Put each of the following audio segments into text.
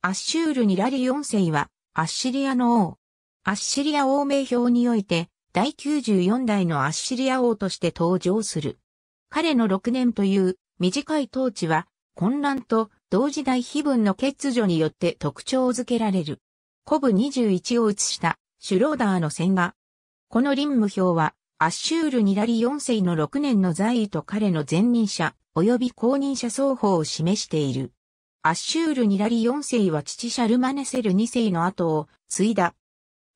アッシュールニラリ4世は、アッシリアの王。アッシリア王名表において、第94代のアッシリア王として登場する。彼の6年という短い統治は、混乱と同時代碑文の欠如によって特徴づけられる。古部21を移したシュローダーの線画。この臨務表は、アッシュールニラリ4世の6年の在位と彼の前任者、及び後任者双方を示している。アッシュール・ニラリ4世は父シャルマネセル2世の後を継いだ。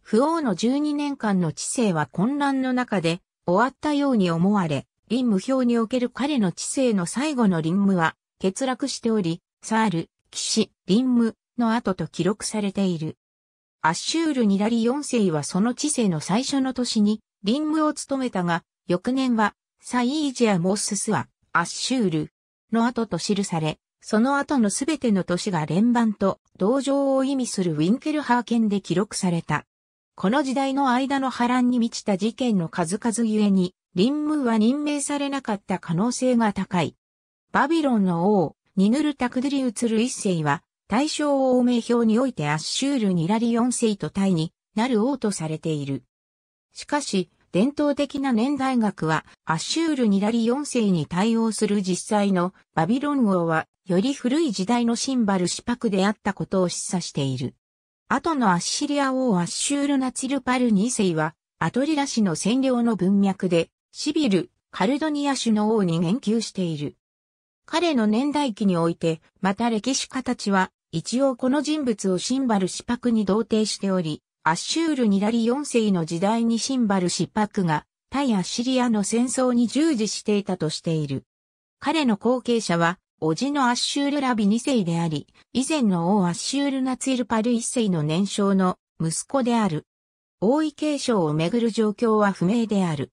不王の12年間の治世は混乱の中で終わったように思われ、臨務表における彼の治世の最後の臨務は欠落しており、サール、騎士、臨務の後と記録されている。アッシュール・ニラリ4世はその治世の最初の年に臨務を務めたが、翌年はサイージア・モッススはアッシュールの後と記され、その後のすべての年が連番と同情を意味するウィンケルハーケンで記録された。この時代の間の波乱に満ちた事件の数々ゆえに、リンムーは任命されなかった可能性が高い。バビロンの王、ニヌル・タクドリウツル一世は、大正王名表においてアッシュール・ニラリ四世と対になる王とされている。しかし、伝統的な年代学は、アッシュール・ニラリ四世に対応する実際のバビロン王はより古い時代のシンバルシパクであったことを示唆している。後のアッシリア王アッシュールナツィルパル2世は、アトリラ氏の占領の文脈で、シビル、カルドニア氏の王に言及している。彼の年代記において、また歴史家たちは、一応この人物をシンバルシパクに同定しており、アッシュールニラリ4世の時代にシンバルシパクが、対アッシリアの戦争に従事していたとしている。彼の後継者は、叔父のアッシュール・ラビ2世であり、以前の王アッシュール・ナツィル・パル1世の年少の息子である。王位継承をめぐる状況は不明である。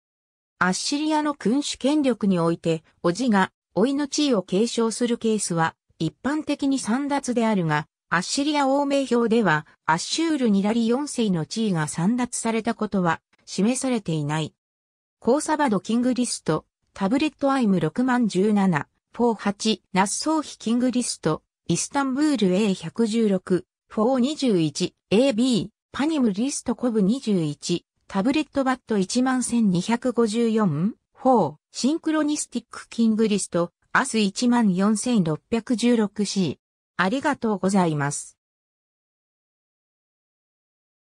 アッシリアの君主権力において、叔父が、老いの地位を継承するケースは、一般的に三奪であるが、アッシリア王名表では、アッシュール・ニラリ4世の地位が三奪されたことは、示されていない。コーサバド・キングリスト、タブレットアイム6万17。フォー8、ナッソーヒキングリスト、イスタンブール A116、フォー21、AB、パニムリストコブ21、タブレットバット11254、フォー、シンクロニスティックキングリスト、アス 14616C。ありがとうございます。